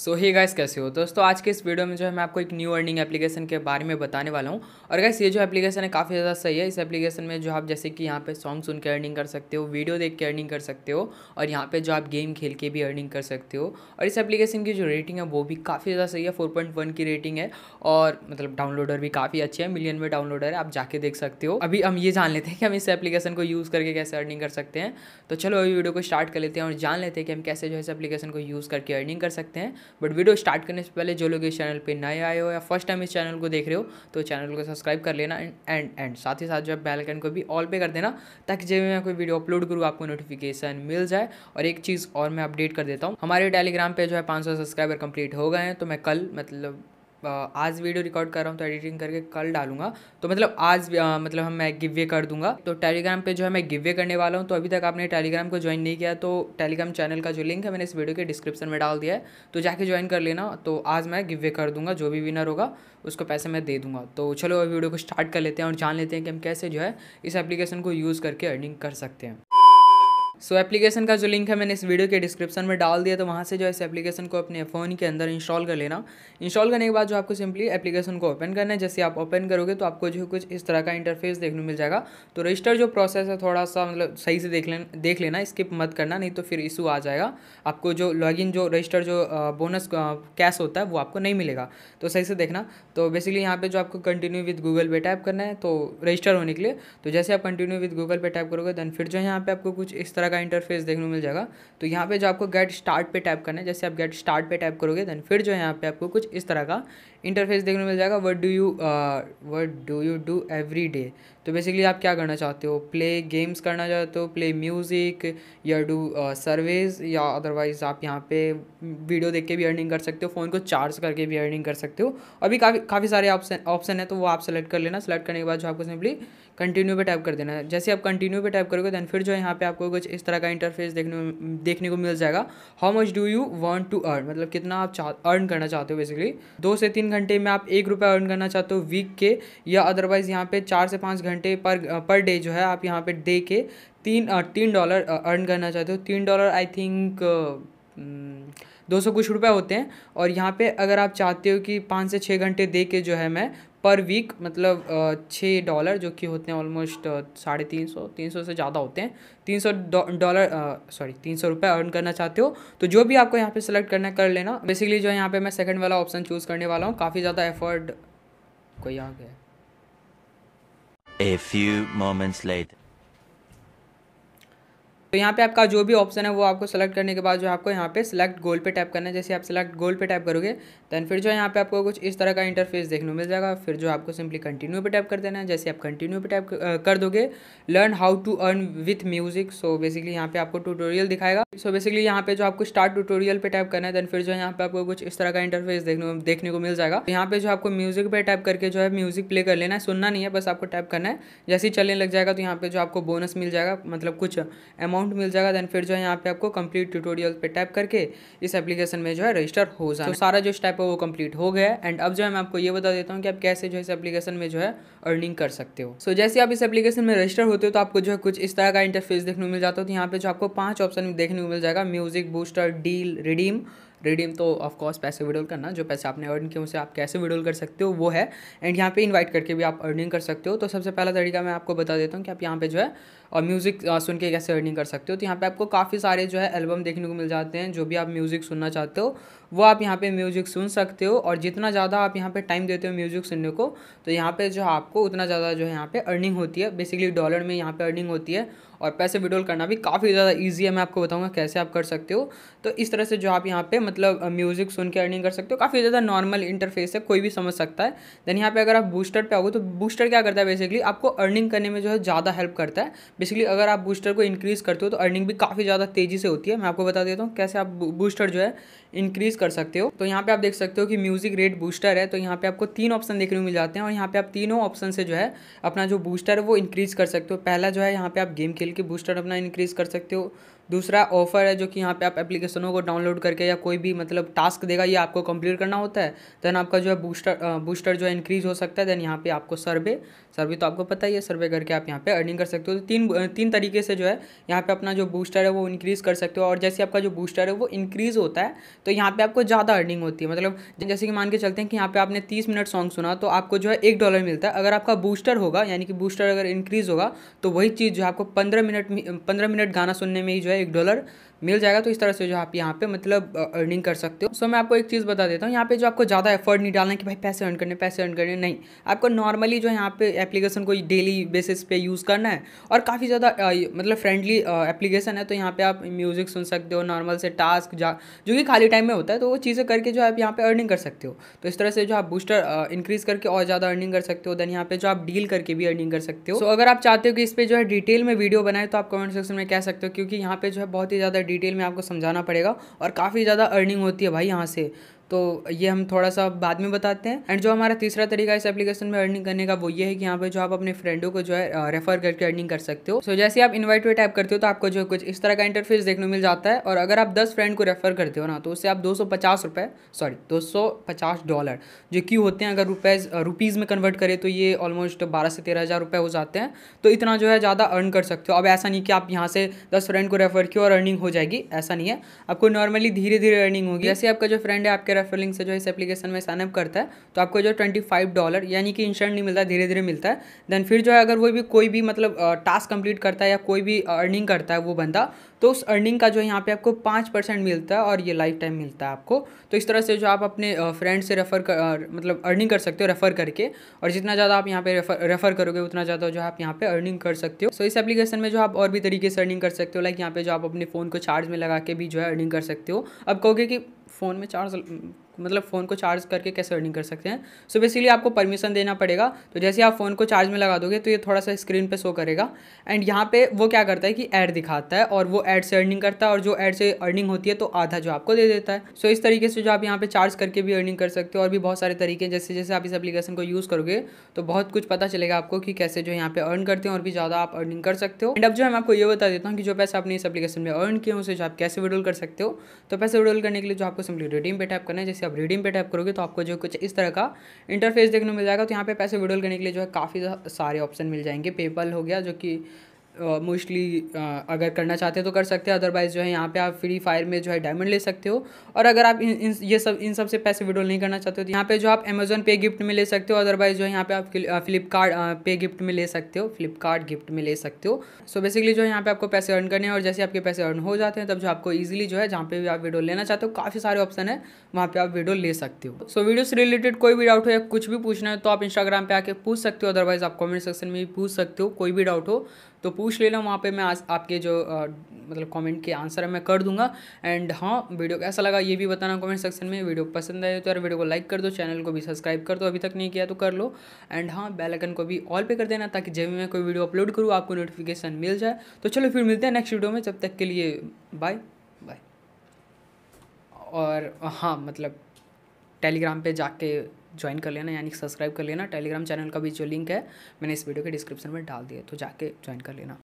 सो ही guys कैसे हो दोस्तों आज के इस वीडियो में जो है मैं आपको एक न्यू अर्निंग एप्लीकेशन के बारे में बताने वाला हूँ और गाइस ये जो एप्लीकेशन है काफ़ी ज़्यादा सही है इस एप्लीकेशन में जो आप जैसे कि यहाँ पे सॉन्ग सुन के अर्निंग कर सकते हो वीडियो देख के अर्निंग कर सकते हो और यहाँ पे जो आप गेम खेल के भी अर्निंग कर सकते हो और इस एप्लीकेशन की जो रेटिंग है वो भी काफ़ी ज़्यादा सही है फोर की रेटिंग है और मतलब डाउनलोडर भी काफ़ी अच्छे हैं मिलियन में डाउनलोडर है आप जाके देख सकते हो अभी हम ये जान लेते हैं कि हम इस एप्लीकेशन को यूज़ करके कैसे अर्निंग कर सकते हैं तो चलो अभी वीडियो को स्टार्ट कर लेते हैं और जान लेते हैं कि हम कैसे जो है इस एप्लीकेशन को यूज़ करके अर्निंग कर सकते हैं बट वीडियो स्टार्ट करने से पहले जो लोग इस चैनल पर नए आए हो या फर्स्ट टाइम इस चैनल को देख रहे हो तो चैनल को सब्सक्राइब कर लेना एंड एंड एंड साथ ही साथ जो है बेलकन को भी ऑल पे कर देना ताकि जब मैं कोई वीडियो अपलोड करूँ आपको नोटिफिकेशन मिल जाए और एक चीज़ और मैं अपडेट कर देता हूँ हमारे टेलीग्राम पर जो है पाँच सौ सब्सक्राइबर कंप्लीट हो गए हैं तो मैं कल मतलब आज वीडियो रिकॉर्ड कर रहा हूँ तो एडिटिंग करके कल डालूंगा तो मतलब आज आ, मतलब हम मैं गिवे कर दूंगा तो टेलीग्राम पे जो है मैं गिवे करने वाला हूँ तो अभी तक आपने टेलीग्राम को ज्वाइन नहीं किया तो टेलीग्राम चैनल का जो लिंक है मैंने इस वीडियो के डिस्क्रिप्शन में डाल दिया है तो जाके ज्वाइन कर लेना तो आज मैं गिवे कर दूंगा जो भी विनर होगा उसको पैसे मैं दे दूंगा तो चलो वीडियो को स्टार्ट कर लेते हैं और जान लेते हैं कि हम कैसे जो है इस एप्लीकेशन को यूज़ करके अर्निंग कर सकते हैं सो so, एप्लीकेशन का जो लिंक है मैंने इस वीडियो के डिस्क्रिप्शन में डाल दिया तो वहाँ से जो है इस एप्लीकेशन को अपने फ़ोन के अंदर इंस्टॉल कर लेना इंस्टॉल करने के बाद जो आपको सिंपली एप्लीकेशन को ओपन करना है जैसे आप ओपन करोगे तो आपको जो है कुछ इस तरह का इंटरफेस देखने मिल जाएगा तो रजिस्टर जो प्रोसेस है थोड़ा सा मतलब सही से देख लेना देख लेना स्किप मत करना नहीं तो फिर इशू आ जाएगा आपको जो लॉगिन जो रजिस्टर जो बोनस कैश होता है वो आपको नहीं मिलेगा तो सही से देखना तो बेसिकली यहाँ पर जो आपको कंटिन्यू विद गूगल पे टाइप करना है तो रजिस्टर होने के लिए तो जैसे आप कंटिन्यू विद गूगल पे टाइप करोगे दैन फिर जो है यहाँ पर आपको कुछ इस तरह तरह का इंटरफेस देखने को मिल जाएगा तो यहाँ पे जो आपको गेट स्टार्ट पे टैप करना है जैसे आप गेट स्टार्ट पे टैप करोगे देन फिर जो है यहाँ पे आपको कुछ इस तरह का इंटरफेस देखने को मिल जाएगा what do you what do you do every day तो बेसिकली आप क्या करना चाहते हो प्ले गेम्स करना चाहते हो प्ले म्यूज़िक या डू सर्वेज uh, या अदरवाइज आप यहाँ पे वीडियो देख के भी अर्निंग कर सकते हो फ़ोन को चार्ज करके भी अर्निंग कर सकते हो अभी काफ़ी काफ़ी सारे ऑप्शन ऑप्शन है तो वो आप सेलेक्ट कर लेना सेलेक्ट करने के बाद जो आपको सिंपली कंटिन्यू पे टाइप कर देना है जैसे आप कंटिन्यू पे टाइप करोगे दैन फिर जो है यहाँ पे आपको कुछ इस तरह का इंटरफेस देखने देखने को मिल जाएगा how much do you want to earn मतलब कितना आप चाह अर्न करना चाहते हो बेसिकली दो से तीन घंटे में आप एक रुपया अर्न करना चाहते हो वीक के या अदरवाइज़ यहाँ पे चार से पाँच घंटे पर पर डे जो है आप यहाँ पे डे के तीन तीन डॉलर अर्न करना चाहते हो तीन डॉलर आई थिंक दो सौ कुछ रुपए होते हैं और यहाँ पे अगर आप चाहते हो कि पाँच से छः घंटे दे के जो है मैं पर वीक मतलब छः डॉलर जो कि होते हैं ऑलमोस्ट साढ़े तीन सौ तीन सौ से ज़्यादा होते हैं तीन सौ डॉलर सॉरी तीन सौ रुपये अर्न करना चाहते हो तो जो भी आपको यहाँ पे सेलेक्ट करना कर लेना बेसिकली जो यहाँ पे मैं सेकंड वाला ऑप्शन चूज़ करने वाला हूँ काफ़ी ज़्यादा एफर्ट कोई आ गया A तो यहाँ पे आपका जो भी ऑप्शन है वो आपको सेलेक्ट करने के बाद जो आपको यहाँ पे सिलेक्ट गोल पे टैप करना है जैसे आप सिलेक्ट गोल पे टैप करोगे दैन फिर जो यहाँ पे आपको कुछ इस तरह का इंटरफेस देखने को मिल जाएगा फिर जो आपको सिंपली कंटिन्यू पे टैप कर देना है जैसे आप कंटिन्यू पे टैप कर दोगे learn how to earn with music so basically यहाँ पे आपको ट्यूटोरियल दिखाएगा सो बेसिकली यहाँ पे जो आपको स्टार्ट ट्यूटोरियल पे टैप करना है देन फिर जो यहाँ पे आपको कुछ इस तरह का इंटरफेस देखने देखने को मिल जाएगा यहाँ पे जो आपको म्यूजिक पे टैप करके जो है म्यूजिक प्ले कर लेना है सुनना नहीं है बस आपको टैप करना है जैसे ही चलने लग जाएगा तो यहाँ पे जो आपको बोनस मिल जाएगा मतलब कुछ अमाउंट अमाउंट मिल जाएगा देन फिर जो है यहाँ पे आपको कंप्लीट ट्यूटोरियल पे टाइप करके इस एप्लीकेशन में जो है रजिस्टर हो जाए तो सारा जो स्टेप है वो कंप्लीट हो गया एंड अब जो है मैं आपको ये बता देता हूँ कि आप कैसे जो है इस एप्लीकेशन में जो है अर्निंग कर सकते हो सो so, जैसे आप इस एप्लीकेशन में रजिस्टर होते हो तो आपको जो है कुछ इस तरह का इंटरफेस देखने को मिल जाता है तो यहाँ पे जो आपको पाँच ऑप्शन देखने को मिल जाएगा music booster deal redeem redeem तो ऑफकोर्स पैसे विड्रोल करना जो पैसे आपने अर्न किए उसे आप कैसे विड्रोल कर सकते हो वो है एंड यहाँ पे इनवाइट करके भी आप अर्निंग कर सकते हो तो सबसे पहला तरीका मैं आपको बता देता हूँ कि आप यहाँ पे जो है और म्यूज़िक सुन के कैसे अर्निंग कर सकते हो तो यहाँ पे आपको काफ़ी सारे जो है एल्बम देखने को मिल जाते हैं जो भी आप म्यूज़िक सुनना चाहते हो वो आप यहाँ पे म्यूज़िक सुन सकते हो और जितना ज़्यादा आप यहाँ पे टाइम देते हो म्यूज़िक सुनने को तो यहाँ पे जो आपको उतना ज़्यादा जो है यहाँ पे अर्निंग होती है बेसिकली डॉलर में यहाँ पे अर्निंग होती है और पैसे विड्रॉल करना भी काफ़ी ज़्यादा ईजी है मैं आपको बताऊँगा कैसे आप कर सकते हो तो इस तरह से जो आप यहाँ पर मतलब म्यूज़िक सुन के अर्निंग कर सकते हो काफ़ी ज़्यादा नॉर्मल इंटरफेस है कोई भी समझ सकता है देन यहाँ पे अगर आप बूस्टर पर आओगे तो बूस्टर क्या करता है बेसिकली आपको अर्निंग करने में जो है ज़्यादा हेल्प करता है बेसिकली अगर आप बूस्टर को इंक्रीज़ करते हो तो अर्निंग भी काफ़ी ज़्यादा तेज़ी से होती है मैं आपको बता देता हूँ कैसे आप बूस्टर जो है इंक्रीज़ कर सकते हो तो यहाँ पर आप देख सकते हो कि म्यूज़िक रेट बूस्टर है तो यहाँ पे आपको तीन ऑप्शन देखने को मिल जाते हैं और यहाँ पर आप तीनों ऑप्शन से जो है अपना जो बूस्टर है वो इंक्रीज़ कर सकते हो पहला जो है यहाँ पे आप गेम खेल सेल के बूस्टर अपना इंक्रीज़ कर सकते हो दूसरा ऑफ़र है जो कि यहाँ पे आप एप्लीकेशनों को डाउनलोड करके या कोई भी मतलब टास्क देगा ये आपको कंप्लीट करना होता है देन आपका जो है बूस्टर बूस्टर जो है इंक्रीज हो सकता है देन यहाँ पे आपको सर्वे सर्वे तो आपको पता ही है सर्वे करके आप यहाँ पे अर्निंग कर सकते हो तो तीन तीन तरीके से जो है यहाँ पर अपना जो बूस्टर है वो इंक्रीज़ कर सकते हो और जैसे आपका जो बूस्टर है वो इंक्रीज़ होता है तो यहाँ पर आपको ज़्यादा अर्निंग होती है मतलब जैसे कि मान के चलते हैं कि यहाँ पर आपने तीस मिनट सॉन्ग सुना तो आपको जो है एक डॉलर मिलता है अगर आपका बूस्टर होगा यानी कि बूस्टर अगर इंक्रीज़ होगा तो वही चीज़ जो है आपको पंद्रह मिनट पंद्रह मिनट गाना सुनने में ही जो है एक डॉलर मिल जाएगा तो इस तरह से जो आप यहाँ पे मतलब अर्निंग कर सकते हो सो मैं आपको एक चीज़ बता देता हूँ यहाँ पे जो आपको ज़्यादा एफर्ट नहीं डालना है कि भाई पैसे अर्न करने पैसे अर्न करने नहीं आपको नॉर्मली जो यहाँ पे एप्लीकेशन को डेली बेसिस पे यूज़ करना है और काफ़ी ज़्यादा मतलब फ्रेंडली एप्लीकेशन है तो यहाँ पर आप म्यूज़िक सुन सकते हो नॉर्मल से टास्क जा जो कि खाली टाइम में होता है तो वो चीज़ें करके जो आप यहाँ पर अर्निंग कर सकते हो तो इस तरह से जो आप बूस्टर इंक्रीज़ करके और ज़्यादा अर्निंग कर सकते हो देन यहाँ पर जो आप डील करके भी अर्निंग कर सकते हो सो अगर आप चाहते हो कि इस पर जो है डिटेल में वीडियो बनाए तो आप कमेंट सेक्शन में कह सकते हो क्योंकि यहाँ पर जो है बहुत ही ज़्यादा डिटेल में आपको समझाना पड़ेगा और काफ़ी ज़्यादा अर्निंग होती है भाई यहाँ से तो ये हम थोड़ा सा बाद में बताते हैं एंड जो हमारा तीसरा तरीका इस एप्लीकेशन में अर्निंग करने का वो ये है कि यहाँ पे जो आप अपने फ्रेंडों को जो है रेफर करके अर्निंग कर सकते हो सो so, जैसे आप इन्वाइट पे टाइप करते हो तो आपको जो कुछ इस तरह का इंटरफेस देखने मिल जाता है और अगर आप दस फ्रेंड को रेफर करते हो ना तो उससे आप दो रुपए सॉरी दो डॉलर जो क्यों होते हैं अगर रुपेज रुपीज़ में कन्वर्ट करें तो ये ऑलमोस्ट बारह से तेरह हज़ार रुपये हो जाते हैं तो इतना जो है ज़्यादा अर्न कर सकते हो अब ऐसा नहीं कि आप यहाँ से दस फ्रेंड को रेफर किया और अर्निंग हो जाएगी ऐसा नहीं है आपको नॉर्मली धीरे धीरे अर्निंग होगी जैसे आपका जो फ्रेंड है आपके रेफर लिंक से जो इस एप्लीकेशन में साइनअप करता है तो आपको जो ट्वेंटी फाइव डॉलर यानी कि इंस्टेंट नहीं मिलता धीरे धीरे मिलता है देन फिर जो है अगर वो भी कोई भी मतलब टास्क कंप्लीट करता है या कोई भी अर्निंग करता है वो बंदा तो उस अर्निंग का जो यहाँ पे आपको पाँच परसेंट मिलता है और ये लाइफ टाइम मिलता है आपको तो इस तरह से जो आप अपने फ्रेंड से रेफर कर मतलब अर्निंग कर सकते हो रेफर करके और जितना ज़्यादा आप यहाँ पे रेफर रेफर करोगे उतना ज़्यादा जो आप यहाँ पे अर्निंग कर सकते हो सो इस एप्लीकेशन में जो आप और भी तरीके से अर्निंग कर सकते हो लाइक यहाँ पे जो आप अपने फ़ोन को चार्ज में लगा के भी जो है अर्निंग कर सकते हो अब कहोगे कि फ़ोन में चार्ज मतलब फ़ोन को चार्ज करके कैसे अर्निंग कर सकते हैं सो so बेसिकली आपको परमिशन देना पड़ेगा तो जैसे आप फ़ोन को चार्ज में लगा दोगे तो ये थोड़ा सा स्क्रीन पे शो करेगा एंड यहाँ पे वो क्या करता है कि ऐड दिखाता है और वो ऐड से अर्निंग करता है और जो ऐड से अर्निंग होती है तो आधा जो आपको दे देता है सो so इस तरीके से जो आप यहाँ पर चार्ज करके भी अर्निंग कर सकते हो और भी बहुत सारे तरीके जैसे जैसे आप इस एप्लीकेशन को यूज़ करोगे तो बहुत कुछ पता चलेगा आपको कि कैसे जो यहाँ पर अर्न करते हैं और भी ज़्यादा आप अर्निंग कर सकते हो एंड अब जो मैं आपको ये बता देता हूँ कि जो पैसा आपने इस एप्लीकेशन में अर्न किया उसे जो आप कैसे विड्रोल कर सकते हो तो पैसे विड्रोल करने के लिए जो आपको सिंपली रिडीम पे टैप करना है जैसे आप रिडीम पे टैप करोगे तो आपको जो कुछ इस तरह का इंटरफेस देखने को मिल जाएगा तो यहाँ पे पैसे विड्रॉल करने के लिए जो है काफ़ी सारे ऑप्शन मिल जाएंगे पेपल हो गया जो कि मोस्टली अगर करना चाहते हैं तो कर सकते हैं अदरवाइज़ जो है यहाँ पे आप फ्री फायर में जो है डायमंड ले सकते हो और अगर आप इन, इन ये सब इन सब से पैसे विड्रॉल नहीं करना चाहते हो तो यहाँ पे जो आप अमेजोन पे गिफ्ट में ले सकते हो अदरवाइज़ जो है यहाँ पे आप फ्लिपकार्ट पे गिफ्ट में ले सकते हो फ्लिपकार्ट गिफ्ट में ले सकते हो सो बेसिकली जो है यहाँ पे आपको पैसे अर्न करने हैं और जैसे आपके पैसे अर्न हो जाते हैं तब जो आपको ईजिली जो है जहाँ पे भी आप वीडियो लेना चाहते हो काफ़ी सारे ऑप्शन है वहाँ पर आप वीडियो ले सकते हो सो वीडियो से रिलेटेड कोई भी डाउट हो या कुछ भी पूछना है तो आप इंस्टाग्राम पर आके पूछ सकते हो अदरवाइज़ आप कॉमेंट सेक्शन में भी पूछ सकते हो कोई भी डाउट हो तो पूछ लेना वहाँ पे मैं आज आपके जो आ, मतलब कमेंट के आंसर है मैं कर दूंगा एंड हाँ वीडियो कैसा लगा ये भी बताना कमेंट सेक्शन में वीडियो पसंद आए तो यार वीडियो को लाइक कर दो चैनल को भी सब्सक्राइब कर दो अभी तक नहीं किया तो कर लो एंड हाँ बेलकन को भी ऑल पे कर देना ताकि जब भी मैं कोई वीडियो अपलोड करूँ आपको नोटिफिकेशन मिल जाए तो चलो फिर मिलते हैं नेक्स्ट वीडियो में जब तक के लिए बाय बाय और हाँ मतलब टेलीग्राम पर जाके ज्वाइन कर लेना यानी सब्सक्राइब कर लेना टेलीग्राम चैनल का भी जो लिंक है मैंने इस वीडियो के डिस्क्रिप्शन में डाल दिया तो जाके ज्वाइन कर लेना